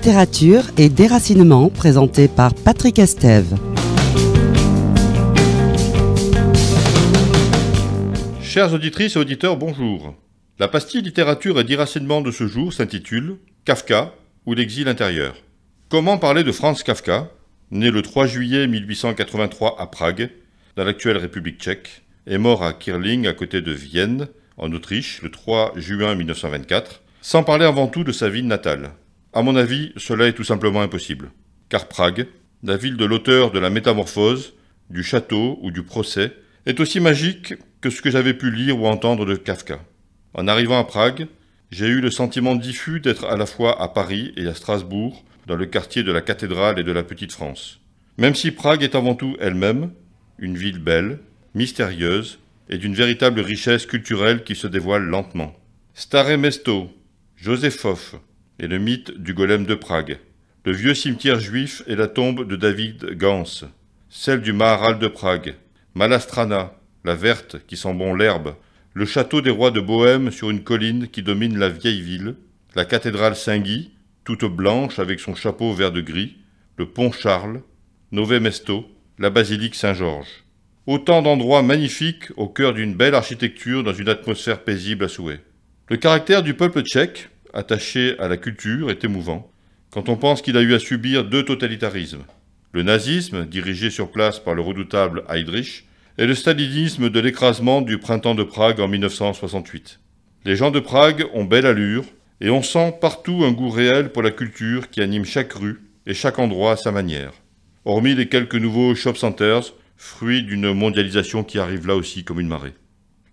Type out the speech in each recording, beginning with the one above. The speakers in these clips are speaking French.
littérature et déracinement présenté par Patrick Estève. Chères auditrices et auditeurs, bonjour. La pastille littérature et déracinement de ce jour s'intitule Kafka ou l'exil intérieur. Comment parler de Franz Kafka, né le 3 juillet 1883 à Prague, dans l'actuelle République tchèque, et mort à Kirling à côté de Vienne, en Autriche, le 3 juin 1924, sans parler avant tout de sa ville natale, à mon avis, cela est tout simplement impossible. Car Prague, la ville de l'auteur de la métamorphose, du château ou du procès, est aussi magique que ce que j'avais pu lire ou entendre de Kafka. En arrivant à Prague, j'ai eu le sentiment diffus d'être à la fois à Paris et à Strasbourg, dans le quartier de la cathédrale et de la Petite France. Même si Prague est avant tout elle-même une ville belle, mystérieuse et d'une véritable richesse culturelle qui se dévoile lentement. Staré Mesto, Hoff, et le mythe du golem de Prague. Le vieux cimetière juif et la tombe de David Gans, celle du Maharal de Prague, Malastrana, la verte qui sent bon l'herbe, le château des rois de Bohême sur une colline qui domine la vieille ville, la cathédrale Saint-Guy, toute blanche avec son chapeau vert de gris, le pont Charles, Nové Mesto, la basilique Saint-Georges. Autant d'endroits magnifiques au cœur d'une belle architecture dans une atmosphère paisible à souhait. Le caractère du peuple tchèque, attaché à la culture, est émouvant, quand on pense qu'il a eu à subir deux totalitarismes, le nazisme, dirigé sur place par le redoutable Heydrich, et le stalinisme de l'écrasement du printemps de Prague en 1968. Les gens de Prague ont belle allure, et on sent partout un goût réel pour la culture qui anime chaque rue et chaque endroit à sa manière. Hormis les quelques nouveaux shop centers, fruits d'une mondialisation qui arrive là aussi comme une marée.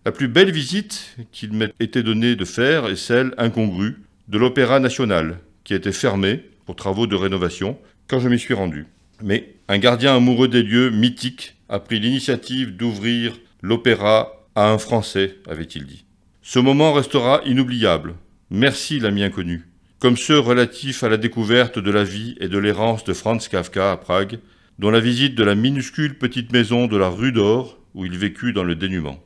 La plus belle visite qu'il m'ait été donné de faire est celle incongrue de l'Opéra national, qui était fermé pour travaux de rénovation quand je m'y suis rendu. Mais un gardien amoureux des lieux mythiques a pris l'initiative d'ouvrir l'opéra à un Français, avait-il dit. Ce moment restera inoubliable. Merci, l'ami inconnu. Comme ceux relatifs à la découverte de la vie et de l'errance de Franz Kafka à Prague, dont la visite de la minuscule petite maison de la rue d'Or, où il vécut dans le dénuement.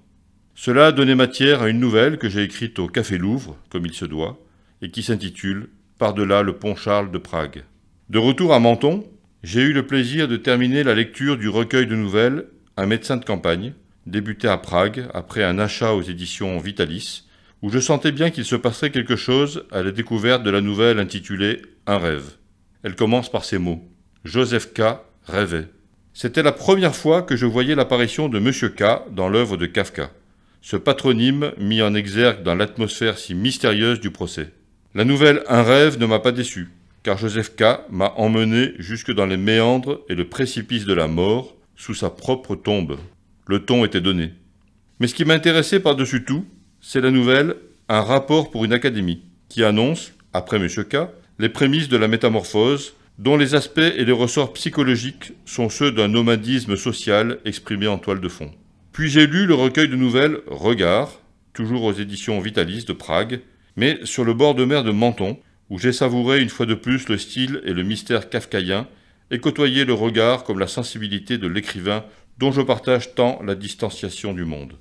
Cela a donné matière à une nouvelle que j'ai écrite au Café Louvre, comme il se doit, et qui s'intitule Par-delà le pont Charles de Prague. De retour à Menton, j'ai eu le plaisir de terminer la lecture du recueil de nouvelles Un médecin de campagne, débuté à Prague après un achat aux éditions Vitalis, où je sentais bien qu'il se passerait quelque chose à la découverte de la nouvelle intitulée Un rêve. Elle commence par ces mots. Joseph K. rêvait. C'était la première fois que je voyais l'apparition de M. K dans l'œuvre de Kafka, ce patronyme mis en exergue dans l'atmosphère si mystérieuse du procès. La nouvelle Un rêve ne m'a pas déçu, car Joseph K. m'a emmené jusque dans les méandres et le précipice de la mort, sous sa propre tombe. Le ton était donné. Mais ce qui m'intéressait par-dessus tout, c'est la nouvelle Un rapport pour une académie, qui annonce, après M. K., les prémices de la métamorphose, dont les aspects et les ressorts psychologiques sont ceux d'un nomadisme social exprimé en toile de fond. Puis j'ai lu le recueil de nouvelles Regards, toujours aux éditions Vitalis de Prague, mais sur le bord de mer de Menton, où j'ai savouré une fois de plus le style et le mystère kafkaïen, et côtoyé le regard comme la sensibilité de l'écrivain dont je partage tant la distanciation du monde.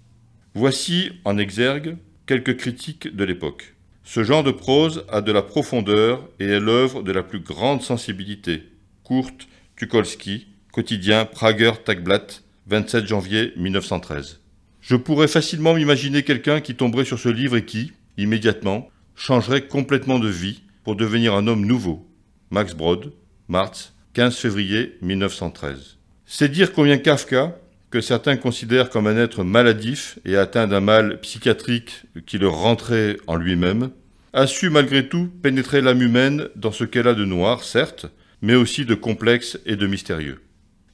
Voici, en exergue, quelques critiques de l'époque. Ce genre de prose a de la profondeur et est l'œuvre de la plus grande sensibilité. Kurt Tukolski, quotidien Prager Tagblatt, 27 janvier 1913. Je pourrais facilement m'imaginer quelqu'un qui tomberait sur ce livre et qui, immédiatement, changerait complètement de vie pour devenir un homme nouveau. Max Brod, mars, 15 février 1913. C'est dire combien Kafka, que certains considèrent comme un être maladif et atteint d'un mal psychiatrique qui le rentrait en lui-même, a su malgré tout pénétrer l'âme humaine dans ce qu'elle a de noir, certes, mais aussi de complexe et de mystérieux.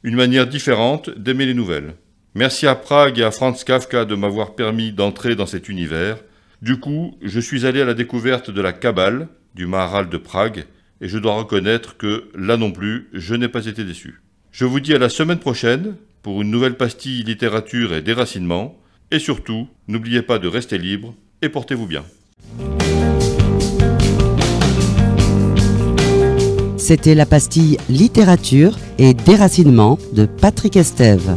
Une manière différente d'aimer les nouvelles. Merci à Prague et à Franz Kafka de m'avoir permis d'entrer dans cet univers, du coup, je suis allé à la découverte de la cabale du Maharal de Prague, et je dois reconnaître que, là non plus, je n'ai pas été déçu. Je vous dis à la semaine prochaine pour une nouvelle pastille littérature et déracinement, et surtout, n'oubliez pas de rester libre et portez-vous bien. C'était la pastille littérature et déracinement de Patrick Estève.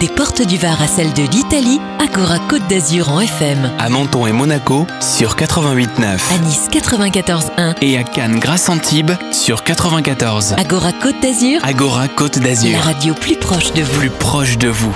des portes du Var à celles de l'Italie, Agora Côte d'Azur en FM. À Menton et Monaco sur 88.9. À Nice 94.1. Et à Cannes, Grasse Antibes sur 94. Agora Côte d'Azur. Agora Côte d'Azur. La radio plus proche de vous. Plus proche de vous.